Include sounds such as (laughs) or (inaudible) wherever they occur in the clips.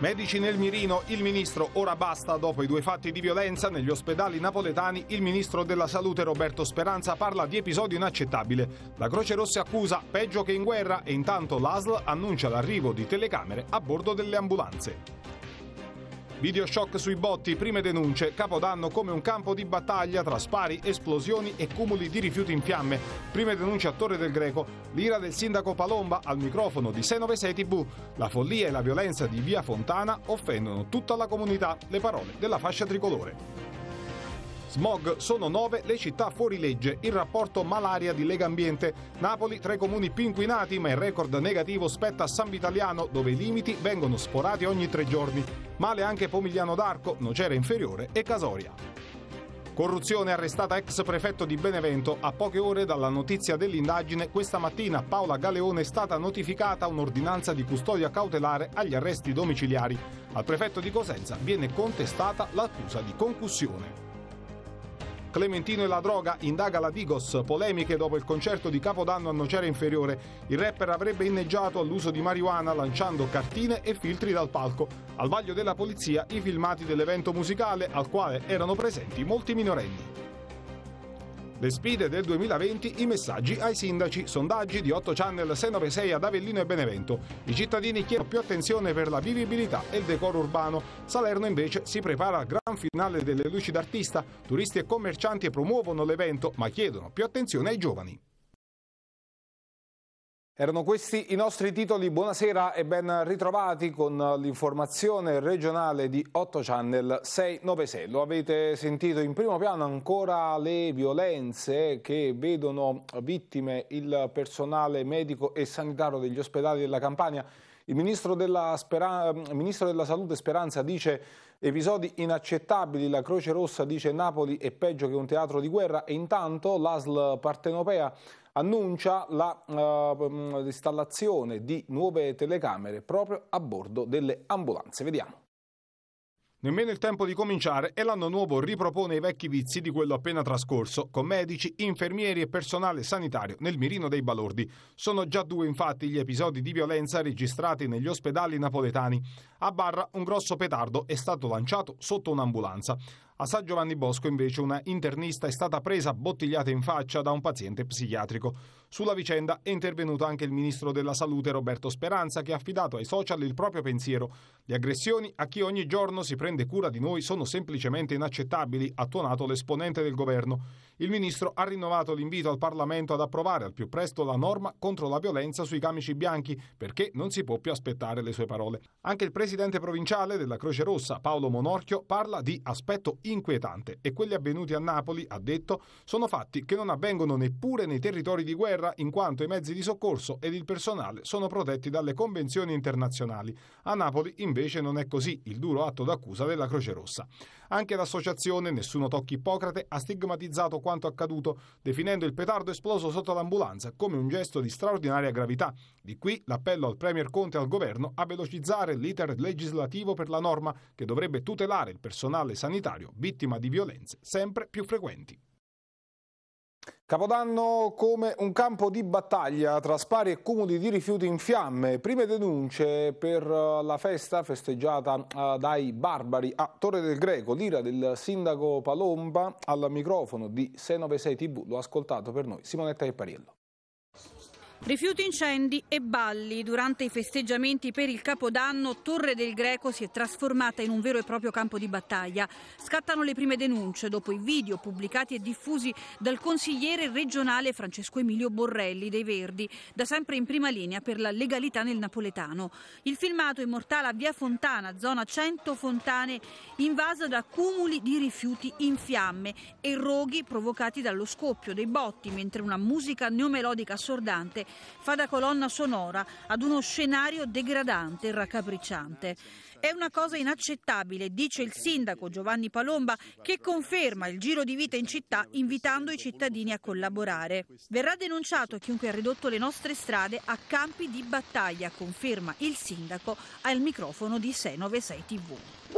Medici nel mirino, il ministro ora basta dopo i due fatti di violenza negli ospedali napoletani, il ministro della salute Roberto Speranza parla di episodio inaccettabile. La Croce Rossa accusa peggio che in guerra e intanto l'ASL annuncia l'arrivo di telecamere a bordo delle ambulanze. Videoshock sui botti, prime denunce, Capodanno come un campo di battaglia tra spari, esplosioni e cumuli di rifiuti in fiamme. Prime denunce a Torre del Greco, l'ira del sindaco Palomba al microfono di 696 TV. La follia e la violenza di Via Fontana offendono tutta la comunità, le parole della fascia tricolore. Smog sono nove le città fuori legge, il rapporto malaria di Lega Ambiente. Napoli tra i comuni più inquinati, ma il record negativo spetta a San Vitaliano, dove i limiti vengono sporati ogni tre giorni. Male anche Pomigliano d'Arco, Nocera Inferiore e Casoria. Corruzione arrestata ex prefetto di Benevento. A poche ore dalla notizia dell'indagine, questa mattina Paola Galeone è stata notificata un'ordinanza di custodia cautelare agli arresti domiciliari. Al prefetto di Cosenza viene contestata l'accusa di concussione. Clementino e la droga indaga la Vigos, polemiche dopo il concerto di Capodanno a Nocera Inferiore. Il rapper avrebbe inneggiato all'uso di marijuana lanciando cartine e filtri dal palco. Al vaglio della polizia i filmati dell'evento musicale al quale erano presenti molti minorenni. Le sfide del 2020, i messaggi ai sindaci, sondaggi di 8 channel 696 ad Avellino e Benevento. I cittadini chiedono più attenzione per la vivibilità e il decoro urbano. Salerno invece si prepara al gran finale delle luci d'artista. Turisti e commercianti promuovono l'evento ma chiedono più attenzione ai giovani. Erano questi i nostri titoli, buonasera e ben ritrovati con l'informazione regionale di 8 Channel 696. Lo avete sentito in primo piano ancora le violenze che vedono vittime il personale medico e sanitario degli ospedali della Campania. Il ministro della, Spera... ministro della Salute Speranza dice episodi inaccettabili, la Croce Rossa dice Napoli è peggio che un teatro di guerra e intanto l'ASL Partenopea annuncia eh, mm, l'installazione uh, di nuove telecamere proprio a bordo delle ambulanze. Vediamo. Nemmeno il tempo di cominciare e l'anno nuovo ripropone i vecchi vizi di quello appena trascorso, con medici, infermieri e personale sanitario nel mirino dei balordi. Sono già due infatti gli episodi di violenza registrati negli ospedali napoletani. A Barra un grosso petardo è stato lanciato sotto un'ambulanza. A San Giovanni Bosco invece una internista è stata presa bottigliata in faccia da un paziente psichiatrico. Sulla vicenda è intervenuto anche il ministro della Salute Roberto Speranza che ha affidato ai social il proprio pensiero. Le aggressioni a chi ogni giorno si prende cura di noi sono semplicemente inaccettabili, ha tuonato l'esponente del governo. Il ministro ha rinnovato l'invito al Parlamento ad approvare al più presto la norma contro la violenza sui camici bianchi, perché non si può più aspettare le sue parole. Anche il presidente provinciale della Croce Rossa, Paolo Monorchio, parla di aspetto inquietante e quelli avvenuti a Napoli, ha detto, sono fatti che non avvengono neppure nei territori di guerra, in quanto i mezzi di soccorso ed il personale sono protetti dalle convenzioni internazionali. A Napoli invece non è così, il duro atto d'accusa della Croce Rossa. Anche l'associazione Nessuno Tocchi Ippocrate ha stigmatizzato quanto accaduto, definendo il petardo esploso sotto l'ambulanza come un gesto di straordinaria gravità. Di qui l'appello al Premier Conte e al Governo a velocizzare l'iter legislativo per la norma che dovrebbe tutelare il personale sanitario vittima di violenze sempre più frequenti. Capodanno come un campo di battaglia tra spari e cumuli di rifiuti in fiamme. Prime denunce per eh, la festa festeggiata eh, dai barbari a Torre del Greco. L'ira del sindaco Palomba al microfono di 696 TV. Lo ha ascoltato per noi Simonetta Ippariello. Rifiuti, incendi e balli. Durante i festeggiamenti per il Capodanno, Torre del Greco si è trasformata in un vero e proprio campo di battaglia. Scattano le prime denunce dopo i video pubblicati e diffusi dal consigliere regionale Francesco Emilio Borrelli dei Verdi, da sempre in prima linea per la legalità nel napoletano. Il filmato immortala via Fontana, zona 100 Fontane, invasa da cumuli di rifiuti in fiamme e roghi provocati dallo scoppio dei botti, mentre una musica neomelodica assordante fa da colonna sonora ad uno scenario degradante e raccapricciante. È una cosa inaccettabile, dice il sindaco Giovanni Palomba, che conferma il giro di vita in città invitando i cittadini a collaborare. Verrà denunciato chiunque ha ridotto le nostre strade a campi di battaglia, conferma il sindaco al microfono di 696 TV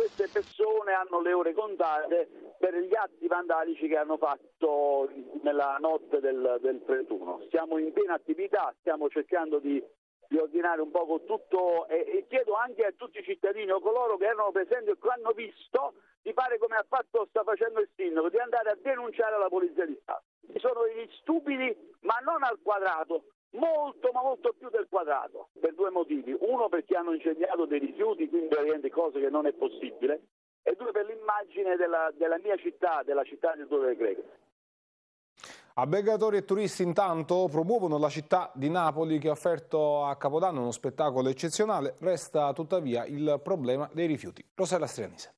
persone hanno le ore contate per gli atti vandalici che hanno fatto nella notte del, del 31. Siamo in piena attività, stiamo cercando di, di ordinare un poco tutto e, e, chiedo anche a tutti i cittadini o coloro che erano presenti e che hanno visto di fare come ha fatto, sta facendo il sindaco, di andare a denunciare la Polizia di Stato. Ci sono degli stupidi, ma non al quadrato, molto ma molto più del quadrato per due motivi uno perché hanno incendiato dei rifiuti quindi praticamente cose che non è possibile e due per l'immagine della, della mia città, della città di Dove Greco. Albergatori e turisti intanto promuovono la città di Napoli che ha offerto a Capodanno uno spettacolo eccezionale, resta tuttavia il problema dei rifiuti. Rosella Strianese.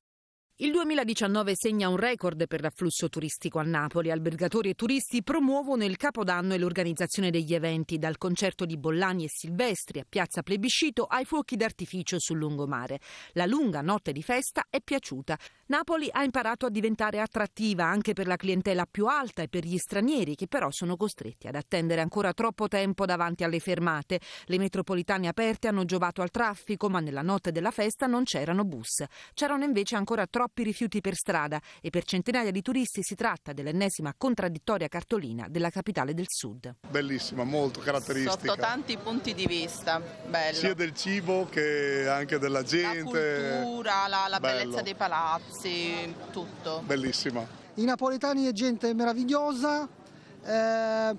Il 2019 segna un record per l'afflusso turistico a Napoli. Albergatori e turisti promuovono il capodanno e l'organizzazione degli eventi, dal concerto di Bollani e Silvestri a Piazza Plebiscito ai fuochi d'artificio sul lungomare. La lunga notte di festa è piaciuta. Napoli ha imparato a diventare attrattiva anche per la clientela più alta e per gli stranieri che però sono costretti ad attendere ancora troppo tempo davanti alle fermate. Le metropolitane aperte hanno giovato al traffico, ma nella notte della festa non c'erano bus. C'erano invece ancora troppi troppi rifiuti per strada e per centinaia di turisti si tratta dell'ennesima contraddittoria cartolina della capitale del sud. Bellissima, molto caratteristica. Sotto tanti punti di vista, bello. Sia del cibo che anche della gente. La cultura, la, la bellezza dei palazzi, tutto. Bellissima. I napoletani è gente meravigliosa, eh,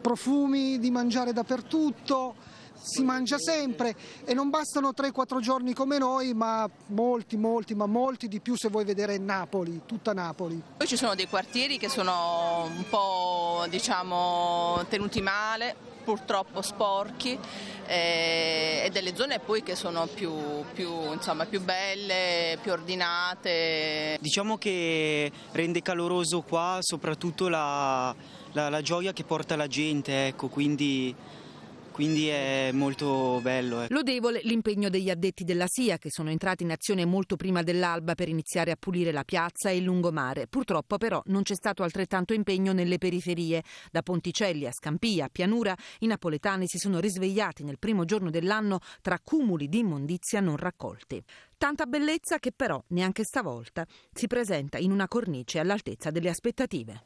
profumi di mangiare dappertutto si mangia sempre e non bastano 3-4 giorni come noi, ma molti, molti, ma molti di più se vuoi vedere Napoli, tutta Napoli. Poi ci sono dei quartieri che sono un po' diciamo, tenuti male, purtroppo sporchi eh, e delle zone poi che sono più, più, insomma, più, belle, più ordinate. Diciamo che rende caloroso qua soprattutto la, la, la gioia che porta la gente, ecco, quindi quindi è molto bello. Ecco. Lodevole l'impegno degli addetti della SIA che sono entrati in azione molto prima dell'alba per iniziare a pulire la piazza e il lungomare. Purtroppo però non c'è stato altrettanto impegno nelle periferie. Da Ponticelli a Scampia, a Pianura, i napoletani si sono risvegliati nel primo giorno dell'anno tra cumuli di immondizia non raccolti. Tanta bellezza che però neanche stavolta si presenta in una cornice all'altezza delle aspettative.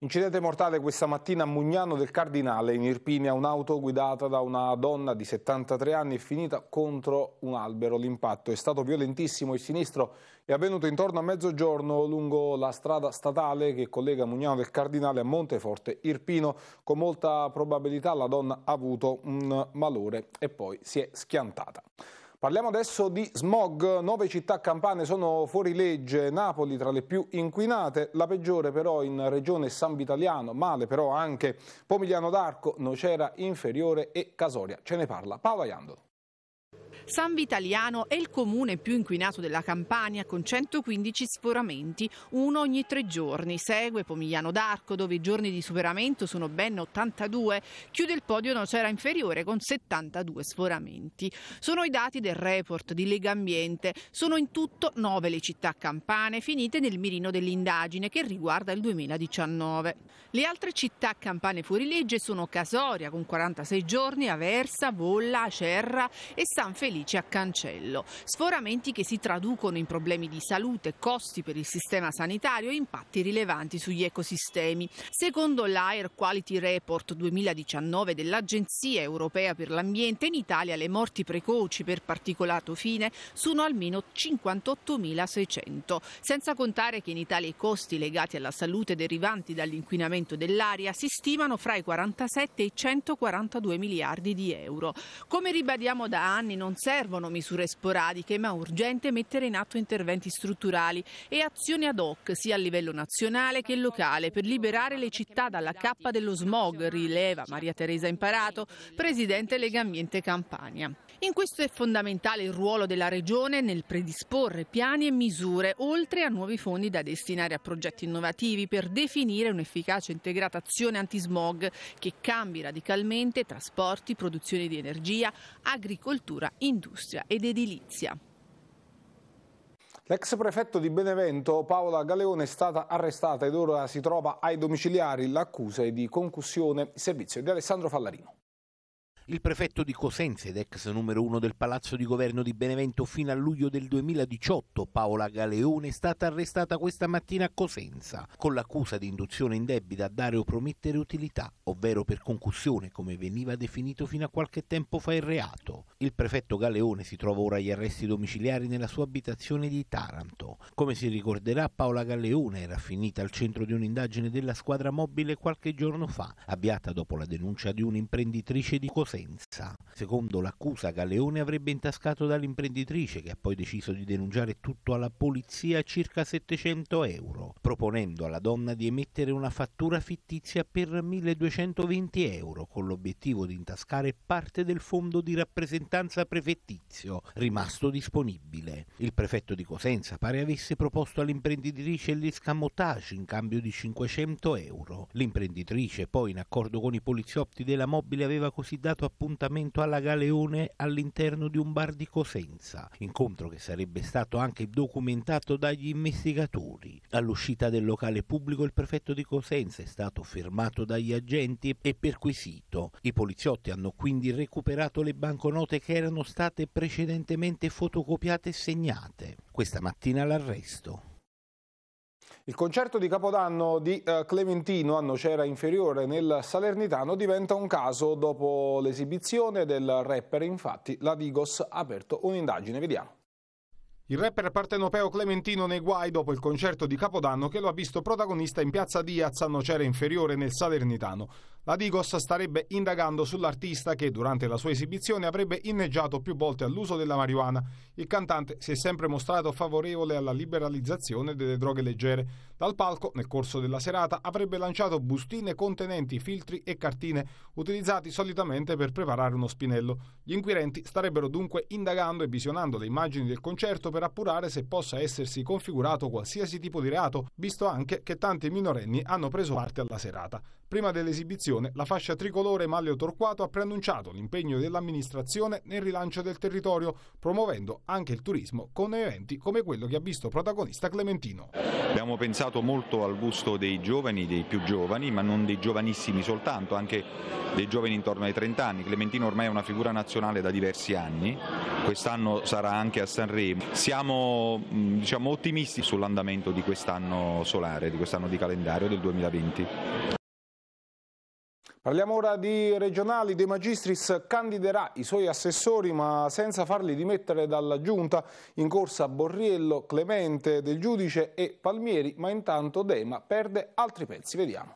Incidente mortale questa mattina a Mugnano del Cardinale, in Irpinia, un'auto guidata da una donna di 73 anni è finita contro un albero. L'impatto è stato violentissimo e sinistro è avvenuto intorno a mezzogiorno lungo la strada statale che collega Mugnano del Cardinale a Monteforte Irpino. Con molta probabilità la donna ha avuto un malore e poi si è schiantata. Parliamo adesso di smog. Nove città campane sono fuori legge, Napoli tra le più inquinate, la peggiore però in regione San Vitaliano, male però anche Pomigliano d'Arco, Nocera Inferiore e Casoria. Ce ne parla Paola Iandolo. San Vitaliano è il comune più inquinato della Campania con 115 sforamenti, uno ogni tre giorni. Segue Pomigliano d'Arco dove i giorni di superamento sono ben 82, chiude il podio Nocera inferiore con 72 sforamenti. Sono i dati del report di Lega Ambiente. Sono in tutto nove le città campane finite nel mirino dell'indagine che riguarda il 2019. Le altre città campane fuorilegge sono Casoria con 46 giorni, Aversa, Volla, Cerra e San Felice infelici a cancello. Sforamenti che si traducono in problemi di salute, costi per il sistema sanitario e impatti rilevanti sugli ecosistemi. Secondo l'Air Quality Report 2019 dell'Agenzia Europea per l'Ambiente, in Italia le morti precoci per particolato fine sono almeno 58.600, senza contare che in Italia i costi legati alla salute derivanti dall'inquinamento dell'aria si stimano fra i 47 e i 142 miliardi di euro. Come ribadiamo da anni non servono misure sporadiche, ma urgente mettere in atto interventi strutturali e azioni ad hoc, sia a livello nazionale che locale, per liberare le città dalla cappa dello smog, rileva Maria Teresa Imparato, presidente Lega Ambiente Campania. In questo è fondamentale il ruolo della Regione nel predisporre piani e misure, oltre a nuovi fondi da destinare a progetti innovativi per definire un'efficace integrata azione antismog che cambi radicalmente trasporti, produzione di energia, agricoltura, industria industria ed edilizia. L'ex prefetto di Benevento Paola Galeone è stata arrestata ed ora si trova ai domiciliari l'accusa è di concussione servizio di Alessandro Fallarino. Il prefetto di Cosenza ed ex numero uno del Palazzo di Governo di Benevento fino a luglio del 2018, Paola Galeone, è stata arrestata questa mattina a Cosenza con l'accusa di induzione indebita a dare o promettere utilità, ovvero per concussione, come veniva definito fino a qualche tempo fa il reato. Il prefetto Galeone si trova ora agli arresti domiciliari nella sua abitazione di Taranto. Come si ricorderà, Paola Galeone era finita al centro di un'indagine della squadra mobile qualche giorno fa, avviata dopo la denuncia di un'imprenditrice di Cosenza offensa. Secondo l'accusa, Galeone avrebbe intascato dall'imprenditrice, che ha poi deciso di denunciare tutto alla polizia, circa 700 euro, proponendo alla donna di emettere una fattura fittizia per 1220 euro, con l'obiettivo di intascare parte del fondo di rappresentanza prefettizio rimasto disponibile. Il prefetto di Cosenza pare avesse proposto all'imprenditrice l'escamotage in cambio di 500 euro. L'imprenditrice poi, in accordo con i poliziotti della mobile, aveva così dato appuntamento alla Galeone all'interno di un bar di Cosenza, incontro che sarebbe stato anche documentato dagli investigatori. All'uscita del locale pubblico il prefetto di Cosenza è stato fermato dagli agenti e perquisito. I poliziotti hanno quindi recuperato le banconote che erano state precedentemente fotocopiate e segnate. Questa mattina l'arresto. Il concerto di Capodanno di eh, Clementino a Nocera Inferiore nel Salernitano diventa un caso dopo l'esibizione del rapper, infatti la Digos ha aperto un'indagine, vediamo. Il rapper partenopeo Clementino nei guai dopo il concerto di Capodanno che lo ha visto protagonista in piazza Diaz a Nocera Inferiore nel Salernitano. La Digos starebbe indagando sull'artista che durante la sua esibizione avrebbe inneggiato più volte all'uso della marijuana il cantante si è sempre mostrato favorevole alla liberalizzazione delle droghe leggere. Dal palco, nel corso della serata, avrebbe lanciato bustine contenenti filtri e cartine utilizzati solitamente per preparare uno spinello. Gli inquirenti starebbero dunque indagando e visionando le immagini del concerto per appurare se possa essersi configurato qualsiasi tipo di reato, visto anche che tanti minorenni hanno preso parte alla serata. Prima dell'esibizione, la fascia tricolore Maglio Torquato ha preannunciato l'impegno dell'amministrazione nel rilancio del territorio, promuovendo anche il turismo con eventi come quello che ha visto protagonista Clementino. Abbiamo pensato molto al gusto dei giovani, dei più giovani, ma non dei giovanissimi soltanto, anche dei giovani intorno ai 30 anni. Clementino ormai è una figura nazionale da diversi anni, quest'anno sarà anche a Sanremo. Siamo mm, diciamo, ottimisti sull'andamento di quest'anno solare, di quest'anno di calendario del 2020. Parliamo ora di regionali, De Magistris candiderà i suoi assessori ma senza farli dimettere dalla giunta in corsa Borriello, Clemente, Del Giudice e Palmieri ma intanto Dema perde altri pezzi, vediamo.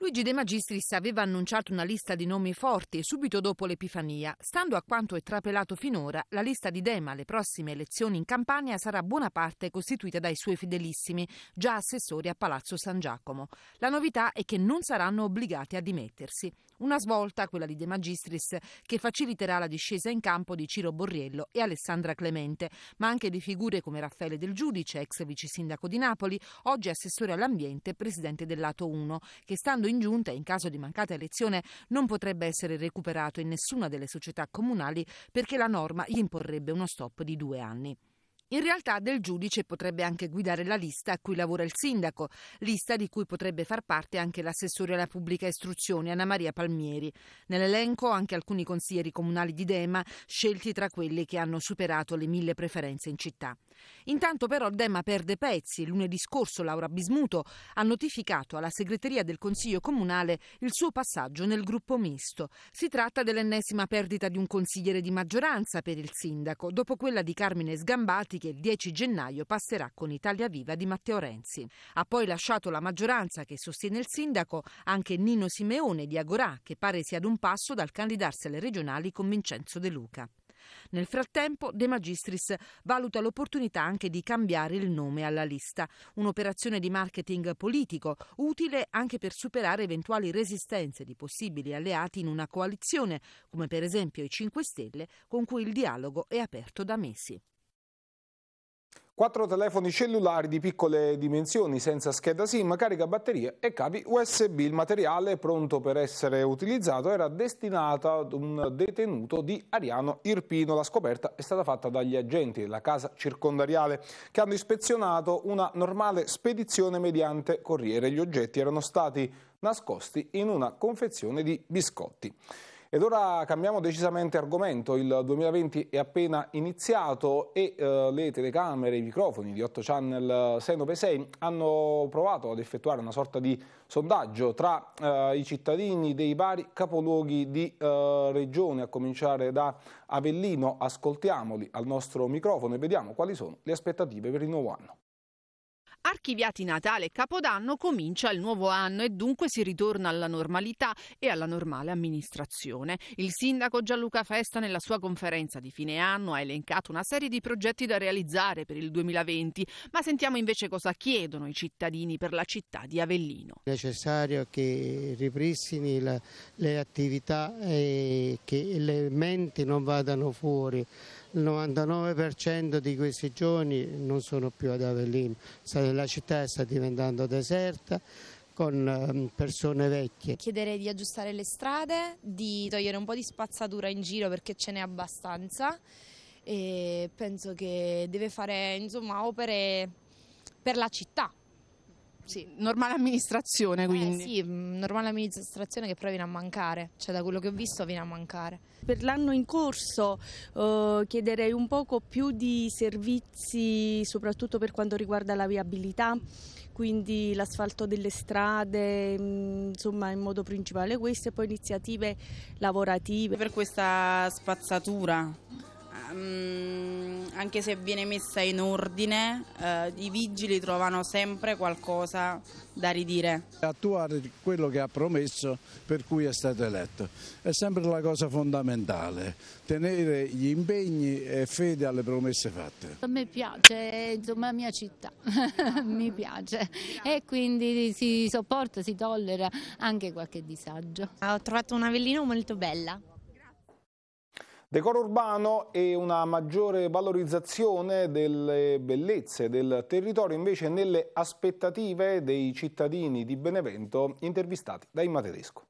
Luigi De Magistris aveva annunciato una lista di nomi forti subito dopo l'Epifania. Stando a quanto è trapelato finora, la lista di Dema alle prossime elezioni in Campania sarà buona parte costituita dai suoi fidelissimi, già assessori a Palazzo San Giacomo. La novità è che non saranno obbligati a dimettersi. Una svolta, quella di De Magistris, che faciliterà la discesa in campo di Ciro Borriello e Alessandra Clemente, ma anche di figure come Raffaele Del Giudice, ex vice sindaco di Napoli, oggi assessore all'ambiente e presidente del Lato 1, che stando in giunta e in caso di mancata elezione non potrebbe essere recuperato in nessuna delle società comunali perché la norma gli imporrebbe uno stop di due anni. In realtà del giudice potrebbe anche guidare la lista a cui lavora il sindaco, lista di cui potrebbe far parte anche l'assessore alla pubblica istruzione Anna Maria Palmieri. Nell'elenco anche alcuni consiglieri comunali di Dema, scelti tra quelli che hanno superato le mille preferenze in città. Intanto però Dema perde pezzi. Lunedì scorso Laura Bismuto ha notificato alla segreteria del Consiglio Comunale il suo passaggio nel gruppo misto. Si tratta dell'ennesima perdita di un consigliere di maggioranza per il sindaco, dopo quella di Carmine Sgambati che il 10 gennaio passerà con Italia Viva di Matteo Renzi. Ha poi lasciato la maggioranza che sostiene il sindaco anche Nino Simeone di Agorà, che pare sia ad un passo dal candidarsi alle regionali con Vincenzo De Luca. Nel frattempo, De Magistris valuta l'opportunità anche di cambiare il nome alla lista, un'operazione di marketing politico utile anche per superare eventuali resistenze di possibili alleati in una coalizione, come per esempio i 5 Stelle, con cui il dialogo è aperto da mesi. Quattro telefoni cellulari di piccole dimensioni senza scheda SIM, carica batteria e cavi USB. Il materiale pronto per essere utilizzato era destinato ad un detenuto di Ariano Irpino. La scoperta è stata fatta dagli agenti della casa circondariale che hanno ispezionato una normale spedizione mediante corriere. Gli oggetti erano stati nascosti in una confezione di biscotti. Ed ora cambiamo decisamente argomento, il 2020 è appena iniziato e eh, le telecamere, i microfoni di 8 Channel 696 eh, hanno provato ad effettuare una sorta di sondaggio tra eh, i cittadini dei vari capoluoghi di eh, regione, a cominciare da Avellino, ascoltiamoli al nostro microfono e vediamo quali sono le aspettative per il nuovo anno. Archiviati Natale e Capodanno comincia il nuovo anno e dunque si ritorna alla normalità e alla normale amministrazione. Il sindaco Gianluca Festa nella sua conferenza di fine anno ha elencato una serie di progetti da realizzare per il 2020, ma sentiamo invece cosa chiedono i cittadini per la città di Avellino. È necessario che ripristini la, le attività e che le menti non vadano fuori il 99% di questi giovani non sono più ad Avellino, la città sta diventando deserta con ehm, persone vecchie. Chiedere di aggiustare le strade, di togliere un po' di spazzatura in giro perché ce n'è abbastanza e penso che deve fare insomma, opere per la città. Sì. Normale amministrazione eh, quindi. Eh, sì, mm, normale amministrazione che però viene a mancare, cioè da quello che ho visto viene a mancare. Per l'anno in corso eh, chiederei un poco più di servizi soprattutto per quanto riguarda la viabilità, quindi l'asfalto delle strade, mm, insomma in modo principale questo e poi iniziative lavorative. Per questa spazzatura Ehm, anche se viene messa in ordine, eh, i vigili trovano sempre qualcosa da ridire. Attuare quello che ha promesso per cui è stato eletto è sempre la cosa fondamentale, tenere gli impegni e fede alle promesse fatte. A me piace, insomma, la mia città, (laughs) mi piace e quindi si sopporta, si tollera anche qualche disagio. Ho trovato una Avellino molto bella. Decoro urbano e una maggiore valorizzazione delle bellezze del territorio invece nelle aspettative dei cittadini di Benevento intervistati da Imma Tedesco.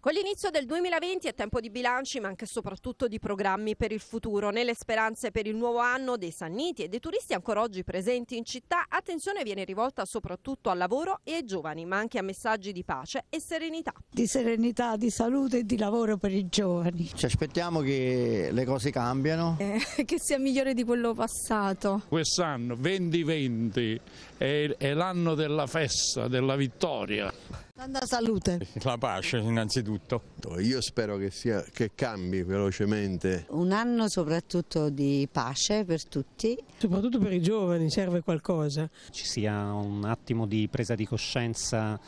Con l'inizio del 2020 è tempo di bilanci ma anche e soprattutto di programmi per il futuro. Nelle speranze per il nuovo anno dei sanniti e dei turisti ancora oggi presenti in città, attenzione viene rivolta soprattutto al lavoro e ai giovani, ma anche a messaggi di pace e serenità. Di serenità, di salute e di lavoro per i giovani. Ci aspettiamo che le cose cambiano. Eh, (laughs) che sia migliore di quello passato. Quest'anno 2020 è, è l'anno della festa, della vittoria. Tanta salute. (laughs) La pace innanzitutto. Io spero che, sia, che cambi velocemente. Un anno soprattutto di pace per tutti. Soprattutto per i giovani serve qualcosa. Ci sia un attimo di presa di coscienza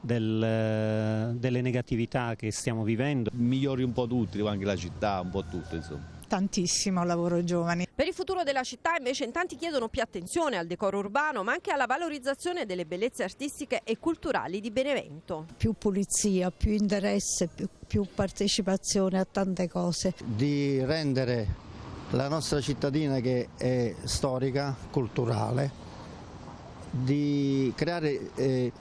del, delle negatività che stiamo vivendo. Migliori un po' tutti, anche la città, un po' tutto insomma tantissimo al lavoro giovani. Per il futuro della città invece in tanti chiedono più attenzione al decoro urbano ma anche alla valorizzazione delle bellezze artistiche e culturali di Benevento. Più pulizia, più interesse, più, più partecipazione a tante cose. Di rendere la nostra cittadina che è storica, culturale, di creare eh,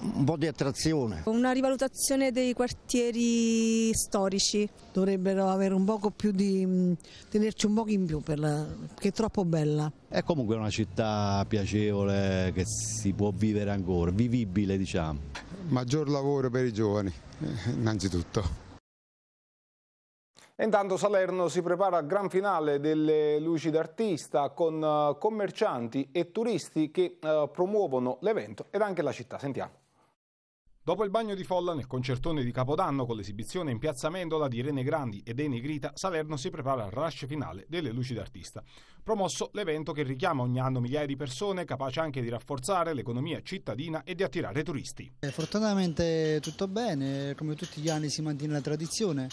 un po' di attrazione. Una rivalutazione dei quartieri storici. Dovrebbero avere un poco più di, mm, tenerci un po' in più la, perché è troppo bella. È comunque una città piacevole che si può vivere ancora, vivibile diciamo. Maggior lavoro per i giovani, eh, innanzitutto. Intanto Salerno si prepara al gran finale delle luci d'artista con eh, commercianti e turisti che eh, promuovono l'evento ed anche la città. Sentiamo. Dopo il bagno di folla nel concertone di Capodanno con l'esibizione in Piazza Mendola di Rene Grandi e Eni Grita, Salerno si prepara al rush finale delle Luci d'Artista. Promosso l'evento che richiama ogni anno migliaia di persone, capace anche di rafforzare l'economia cittadina e di attirare turisti. Eh, fortunatamente tutto bene, come tutti gli anni si mantiene la tradizione.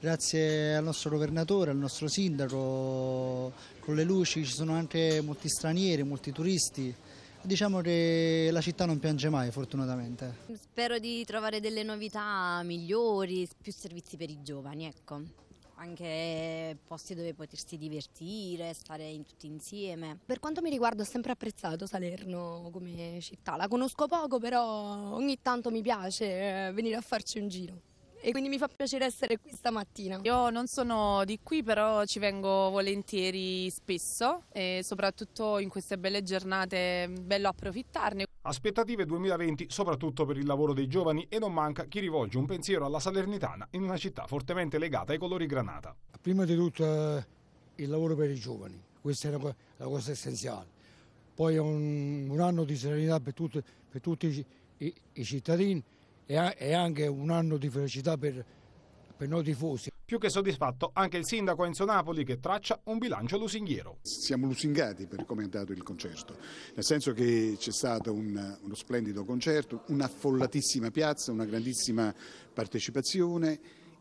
Grazie al nostro governatore, al nostro sindaco, con le luci ci sono anche molti stranieri, molti turisti Diciamo che la città non piange mai fortunatamente. Spero di trovare delle novità migliori, più servizi per i giovani, ecco. Anche posti dove potersi divertire, stare in tutti insieme. Per quanto mi riguarda ho sempre apprezzato Salerno come città, la conosco poco però ogni tanto mi piace eh, venire a farci un giro e quindi mi fa piacere essere qui stamattina. Io non sono di qui, però ci vengo volentieri spesso e soprattutto in queste belle giornate bello approfittarne. Aspettative 2020 soprattutto per il lavoro dei giovani e non manca chi rivolge un pensiero alla Salernitana in una città fortemente legata ai colori granata. Prima di tutto eh, il lavoro per i giovani, questa è la cosa essenziale. Poi è un, un anno di serenità per, tutto, per tutti i, i, i cittadini è anche un anno di felicità per, per noi tifosi. Più che soddisfatto anche il sindaco Enzo Napoli che traccia un bilancio lusinghiero. Siamo lusingati per come è andato il concerto, nel senso che c'è stato un, uno splendido concerto, un'affollatissima piazza, una grandissima partecipazione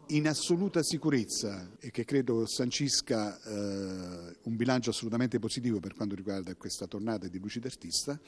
in assoluta sicurezza e che credo sancisca eh, un bilancio assolutamente positivo per quanto riguarda questa tornata di Luci d'Artista.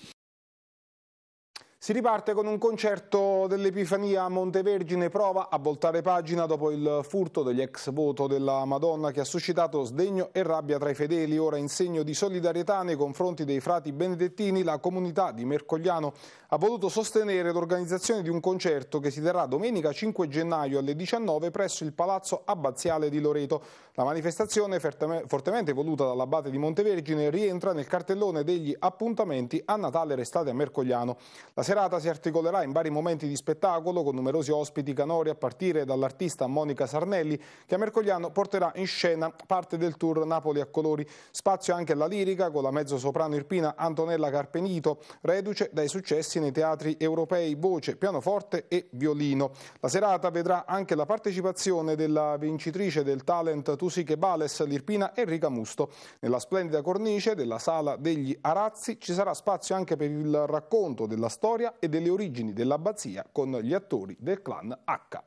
Si riparte con un concerto dell'Epifania a Montevergine, prova a voltare pagina dopo il furto degli ex voto della Madonna che ha suscitato sdegno e rabbia tra i fedeli. Ora in segno di solidarietà nei confronti dei frati benedettini, la comunità di Mercogliano ha voluto sostenere l'organizzazione di un concerto che si terrà domenica 5 gennaio alle 19 presso il Palazzo Abbaziale di Loreto. La manifestazione, fortemente voluta dall'Abate di Montevergine, rientra nel cartellone degli appuntamenti a Natale restate a Mercogliano. La serata si articolerà in vari momenti di spettacolo con numerosi ospiti canori a partire dall'artista Monica Sarnelli che a Mercogliano porterà in scena parte del tour Napoli a colori. Spazio anche alla lirica con la mezzosoprano irpina Antonella Carpenito, reduce dai successi nei teatri europei voce, pianoforte e violino. La serata vedrà anche la partecipazione della vincitrice del talent tutto Tusiche Bales, Lirpina e Ricamusto. Nella splendida cornice della Sala degli Arazzi ci sarà spazio anche per il racconto della storia e delle origini dell'abbazia con gli attori del clan H.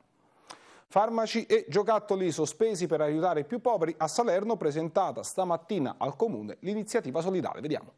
Farmaci e giocattoli sospesi per aiutare i più poveri a Salerno presentata stamattina al comune l'iniziativa solidale. Vediamo.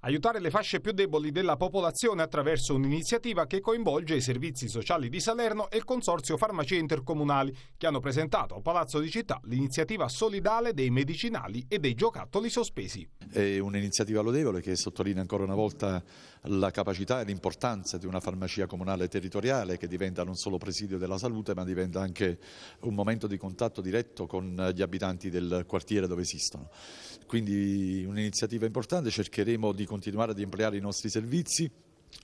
Aiutare le fasce più deboli della popolazione attraverso un'iniziativa che coinvolge i servizi sociali di Salerno e il Consorzio Farmacie Intercomunali, che hanno presentato a Palazzo di Città l'iniziativa solidale dei medicinali e dei giocattoli sospesi. È un'iniziativa lodevole che sottolinea ancora una volta la capacità e l'importanza di una farmacia comunale territoriale che diventa non solo presidio della salute ma diventa anche un momento di contatto diretto con gli abitanti del quartiere dove esistono. Quindi un'iniziativa importante, cercheremo di continuare ad ampliare i nostri servizi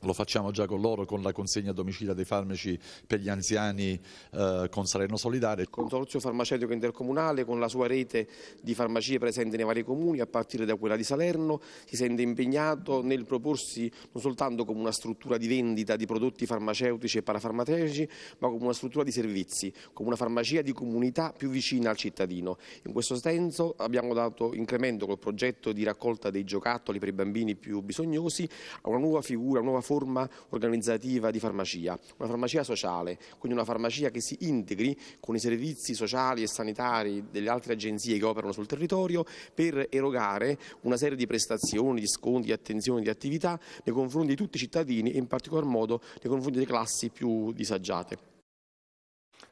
lo facciamo già con loro con la consegna a domicilio dei farmaci per gli anziani eh, con Salerno Solidare. Il consorzio farmaceutico intercomunale con la sua rete di farmacie presente nei vari comuni a partire da quella di Salerno si sente impegnato nel proporsi non soltanto come una struttura di vendita di prodotti farmaceutici e parafarmaceutici ma come una struttura di servizi, come una farmacia di comunità più vicina al cittadino. In questo senso abbiamo dato incremento col progetto di raccolta dei giocattoli per i bambini più bisognosi a una nuova figura, una nuova nuova forma organizzativa di farmacia, una farmacia sociale, quindi una farmacia che si integri con i servizi sociali e sanitari delle altre agenzie che operano sul territorio per erogare una serie di prestazioni, di sconti, di attenzioni, di attività nei confronti di tutti i cittadini e in particolar modo nei confronti delle classi più disagiate.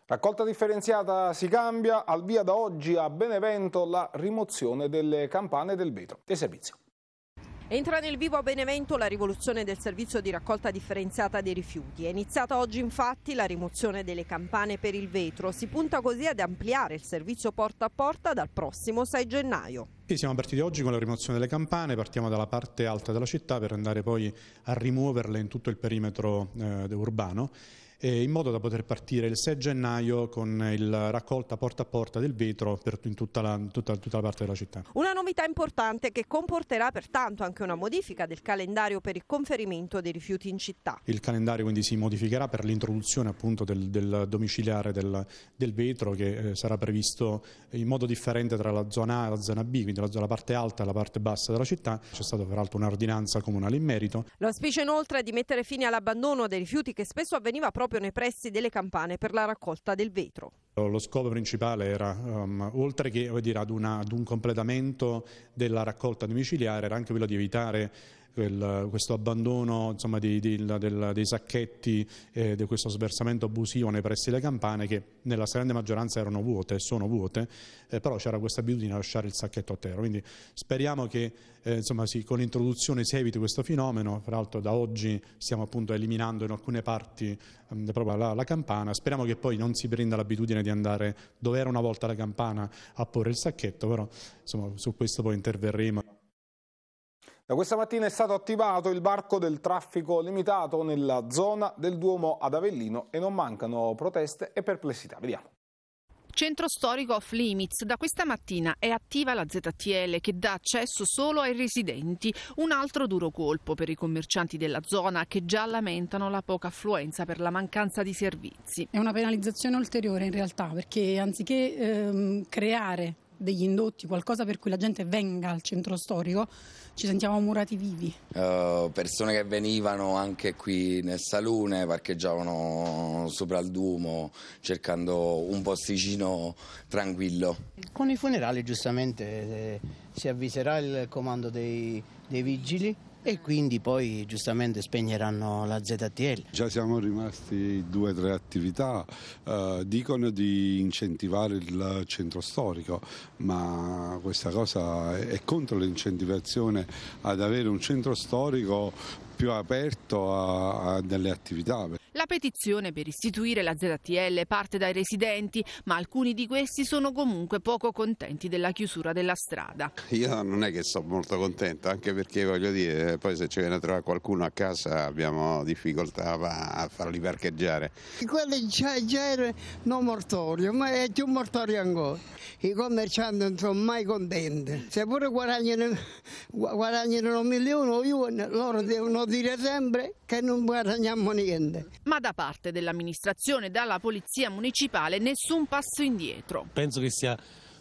Raccolta differenziata si cambia, al via da oggi a Benevento la rimozione delle campane del vetro. E servizio. Entra nel vivo a Benevento la rivoluzione del servizio di raccolta differenziata dei rifiuti. È iniziata oggi infatti la rimozione delle campane per il vetro. Si punta così ad ampliare il servizio porta a porta dal prossimo 6 gennaio. Sì, siamo partiti oggi con la rimozione delle campane, partiamo dalla parte alta della città per andare poi a rimuoverle in tutto il perimetro eh, urbano eh, in modo da poter partire il 6 gennaio con la raccolta porta a porta del vetro per, in tutta la, tutta, tutta la parte della città. Una novità importante che comporterà pertanto anche una modifica del calendario per il conferimento dei rifiuti in città. Il calendario quindi si modificherà per l'introduzione appunto del, del domiciliare del, del, vetro che eh, sarà previsto in modo differente tra la zona A e la zona B, quindi la, la parte alta e la parte bassa della città. C'è stata peraltro un'ordinanza comunale in merito. L'auspicio inoltre è di mettere fine all'abbandono dei rifiuti che spesso avveniva proprio proprio nei pressi delle campane per la raccolta del vetro. Lo scopo principale era, um, oltre che dire, ad, una, ad, un completamento della raccolta domiciliare, era anche quello di evitare quel, questo abbandono insomma, di, di, del, dei sacchetti, eh, di questo sversamento abusivo nei pressi delle campane che nella stragrande maggioranza erano vuote, sono vuote, eh, però c'era questa abitudine a lasciare il sacchetto a terra. Quindi speriamo che eh, insomma, sì, con l'introduzione si eviti questo fenomeno, fra l'altro da oggi stiamo appunto eliminando in alcune parti mh, mm, proprio la, la campana, speriamo che poi non si prenda l'abitudine di andare dove era una volta la campana a porre il sacchetto, però insomma, su questo poi interverremo. Da questa mattina è stato attivato il barco del traffico limitato nella zona del Duomo ad Avellino e non mancano proteste e perplessità. Vediamo. Centro storico off limits. Da questa mattina è attiva la ZTL che dà accesso solo ai residenti. Un altro duro colpo per i commercianti della zona che già lamentano la poca affluenza per la mancanza di servizi. È una penalizzazione ulteriore in realtà perché anziché ehm, creare degli indotti, qualcosa per cui la gente venga al centro storico, ci sentiamo murati vivi. Uh, persone che venivano anche qui nel salone, parcheggiavano sopra il Duomo cercando un posticino tranquillo. Con i funerali giustamente eh, si avviserà il comando dei, dei vigili e quindi poi giustamente spegneranno la ZTL. Già siamo rimasti due o tre attività, eh, dicono di incentivare il centro storico, ma questa cosa è contro l'incentivazione ad avere un centro storico più aperto a, a delle attività petizione per istituire la ZTL parte dai residenti, ma alcuni di questi sono comunque poco contenti della chiusura della strada. Io non è che sono molto contento, anche perché voglio dire, poi se ci viene a trovare qualcuno a casa abbiamo difficoltà a farli parcheggiare. Quello già, già era non mortorio, ma è più mortorio ancora. I commercianti non sono mai contenti. Se pure guadagnano, guadagnano un milione, io, loro devono dire sempre che non guadagniamo niente. Ma da parte dell'amministrazione e dalla polizia municipale nessun passo indietro. Penso che sia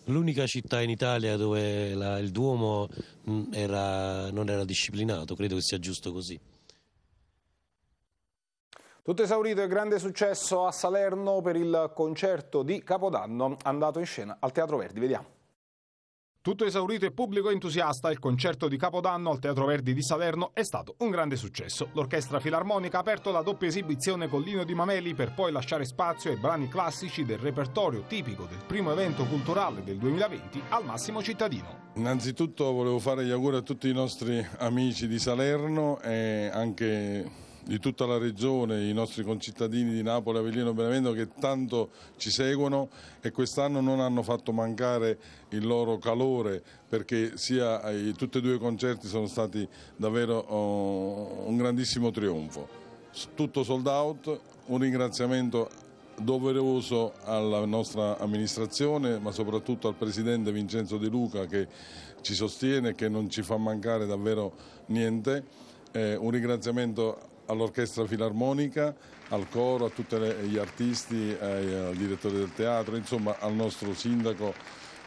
l'unica città in Italia dove la, il Duomo mm, era, non era disciplinato, credo che sia giusto così. Tutto esaurito e grande successo a Salerno per il concerto di Capodanno andato in scena al Teatro Verdi. Vediamo. Tutto esaurito e pubblico entusiasta, il concerto di Capodanno al Teatro Verdi di Salerno è stato un grande successo. L'orchestra filarmonica ha aperto la doppia esibizione con Lino di Mameli per poi lasciare spazio ai brani classici del repertorio tipico del primo evento culturale del 2020 al Massimo Cittadino. Innanzitutto volevo fare gli auguri a tutti i nostri amici di Salerno e anche di tutta la regione, i nostri concittadini di Napoli, Avellino, Benevento che tanto ci seguono e quest'anno non hanno fatto mancare il loro calore perché sia, eh, tutti e due i concerti sono stati davvero oh, un grandissimo trionfo. Tutto sold out, un ringraziamento doveroso alla nostra amministrazione ma soprattutto al Presidente Vincenzo De Luca che ci sostiene e che non ci fa mancare davvero niente. Eh, un ringraziamento all'orchestra filarmonica, al coro, a tutti gli artisti, eh, al direttore del teatro, insomma al nostro sindaco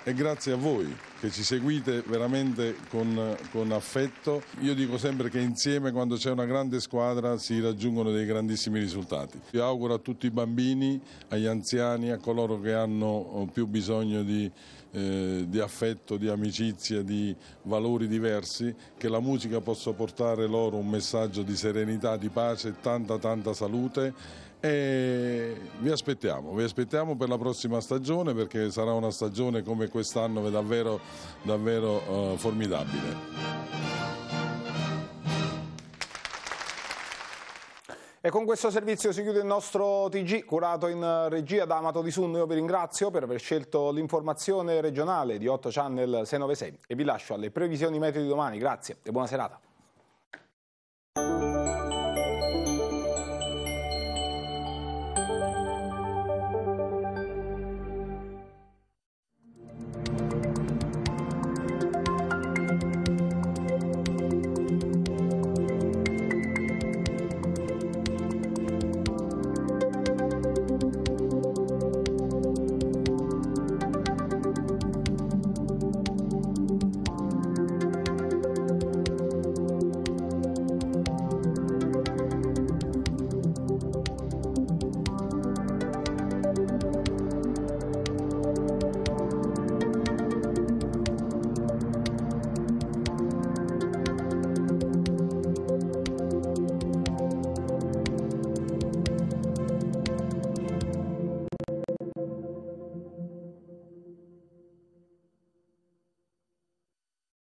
e grazie a voi che ci seguite veramente con, con, affetto. Io dico sempre che insieme quando c'è una grande squadra si raggiungono dei grandissimi risultati. Io auguro a tutti i bambini, agli anziani, a coloro che hanno oh, più bisogno di, eh, di affetto, di amicizia, di valori diversi, che la musica possa portare loro un messaggio di serenità, di pace, e tanta tanta salute e vi aspettiamo, vi aspettiamo per la prossima stagione perché sarà una stagione come quest'anno davvero, davvero eh, formidabile. E con questo servizio si chiude il nostro TG, curato in regia da Amato Di Sun. Io vi ringrazio per aver scelto l'informazione regionale di 8 Channel 696 e vi lascio alle previsioni meteo di domani. Grazie e buona serata.